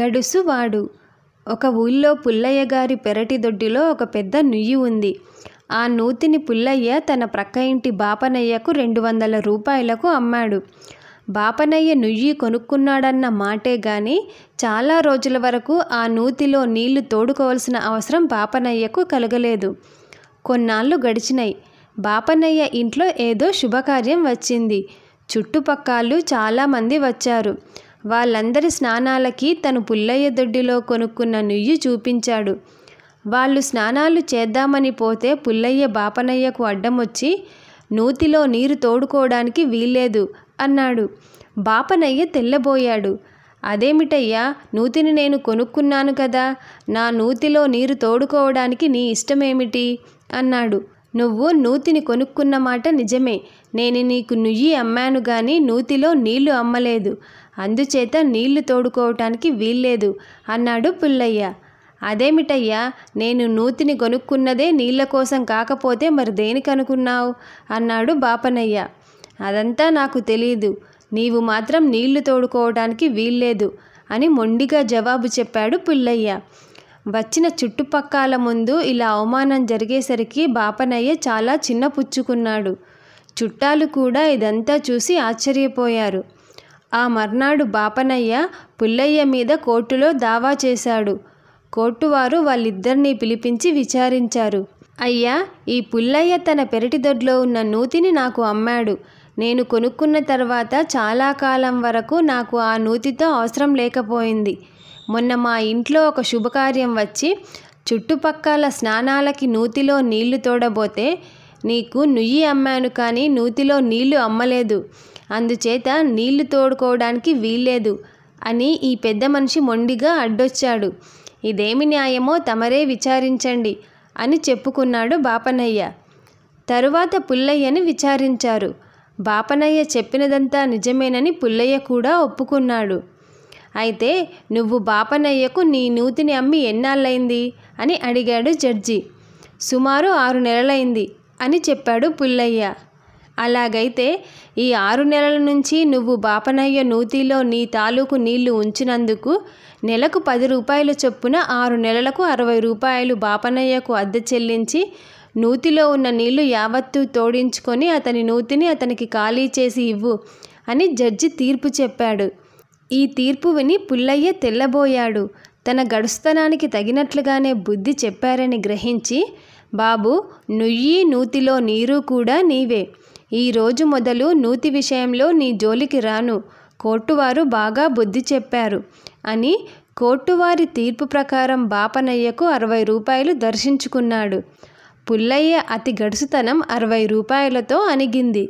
గడుసువాడు ఒక ఊళ్ళో పుల్లయ్య గారి పెరటి దొడ్డిలో ఒక పెద్ద నుయ్యి ఉంది ఆ నూతిని పుల్లయ్య తన ప్రక్క ఇంటి బాపనయ్యకు రెండు వందల రూపాయలకు అమ్మాడు బాపనయ్య నుయ్యి కొనుక్కున్నాడన్న మాటే గాని చాలా రోజుల వరకు ఆ నూతిలో నీళ్లు తోడుకోవాల్సిన అవసరం బాపనయ్యకు కలగలేదు కొన్నాళ్ళు గడిచినాయి బాపనయ్య ఇంట్లో ఏదో శుభకార్యం వచ్చింది చుట్టుపక్కలు చాలామంది వచ్చారు వాళ్ళందరి స్నానాలకి తను పుల్లయ్య దొడ్డిలో కొనుక్కున్న నుయ్యి చూపించాడు వాళ్ళు స్నానాలు చేద్దామని పోతే పుల్లయ్య బాపనయ్యకు అడ్డం వచ్చి నూతిలో నీరు తోడుకోవడానికి వీల్లేదు అన్నాడు బాపనయ్య తెల్లబోయాడు అదేమిటయ్యా నూతిని నేను కొనుక్కున్నాను కదా నా నూతిలో నీరు తోడుకోవడానికి నీ ఇష్టమేమిటి అన్నాడు నువ్వు నూతిని కొనుక్కున్న మాట నిజమే నేను నీకు నుయ్యి అమ్మాను గాని నూతిలో నీళ్లు అమ్మలేదు అందుచేత నీళ్లు తోడుకోవటానికి వీల్లేదు అన్నాడు పుల్లయ్య అదేమిటయ్యా నేను నూతిని కొనుక్కున్నదే నీళ్ల కోసం కాకపోతే మరి దేనికి అనుకున్నావు అన్నాడు బాపనయ్య అదంతా నాకు తెలీదు నీవు మాత్రం నీళ్లు తోడుకోవటానికి వీల్లేదు అని మొండిగా జవాబు చెప్పాడు పుల్లయ్య వచ్చిన చుట్టుపక్కల ముందు ఇలా అవమానం జరిగేసరికి బాపనయ్య చాలా చిన్న పుచ్చుకున్నాడు చుట్టాలు కూడా ఇదంతా చూసి ఆశ్చర్యపోయారు ఆ మర్నాడు బాపనయ్య పుల్లయ్య మీద కోర్టులో దావా చేశాడు కోర్టు వారు వాళ్ళిద్దరినీ పిలిపించి విచారించారు అయ్యా ఈ పుల్లయ్య తన పెరటిదొడ్లో ఉన్న నూతిని నాకు అమ్మాడు నేను కొనుక్కున్న తర్వాత చాలా కాలం వరకు నాకు ఆ నూతితో అవసరం లేకపోయింది మొన్న మా ఇంట్లో ఒక శుభకార్యం వచ్చి చుట్టుపక్కల స్నానాలకి నూతిలో నీళ్లు తోడబోతే నీకు నుయ్యి అమ్మాను కానీ నూతిలో నీళ్లు అమ్మలేదు అందుచేత నీళ్లు తోడుకోవడానికి వీల్లేదు అని ఈ పెద్ద మనిషి మొండిగా అడ్డొచ్చాడు ఇదేమి న్యాయమో తమరే విచారించండి అని చెప్పుకున్నాడు బాపనయ్య తరువాత పుల్లయ్యని విచారించారు బాపనయ్య చెప్పినదంతా నిజమేనని పుల్లయ్య కూడా ఒప్పుకున్నాడు అయితే నువ్వు బాపనయ్యకు నీ నూతిని అమ్మి ఎన్నాళ్ళైంది అని అడిగాడు జడ్జి సుమారు ఆరు నెలలైంది అని చెప్పాడు పుల్లయ్య అలాగైతే ఈ ఆరు నెలల నుంచి నువ్వు బాపనయ్య నూతిలో నీ తాలూకు నీళ్లు ఉంచినందుకు నెలకు పది రూపాయల చొప్పున ఆరు నెలలకు అరవై రూపాయలు బాపనయ్యకు అద్దె చెల్లించి నూతిలో ఉన్న నీళ్లు యావత్తు తోడించుకొని అతని నూతిని అతనికి ఖాళీ చేసి ఇవ్వు అని జడ్జి తీర్పు చెప్పాడు ఈ తీర్పు విని పుల్లయ్య తెల్లబోయాడు తన గడుస్తనానికి తగినట్లుగానే బుద్ధి చెప్పారని గ్రహించి బాబు నుయ్యి నూతిలో నీరు కూడా నీవే ఈ రోజు మొదలు నూతి విషయంలో నీ జోలికి రాను కోర్టువారు బాగా బుద్ధి చెప్పారు అని కోర్టువారి తీర్పు ప్రకారం బాపనయ్యకు అరవై రూపాయలు దర్శించుకున్నాడు పుల్లయ్య అతి గడుసుతనం అరవై రూపాయలతో అణిగింది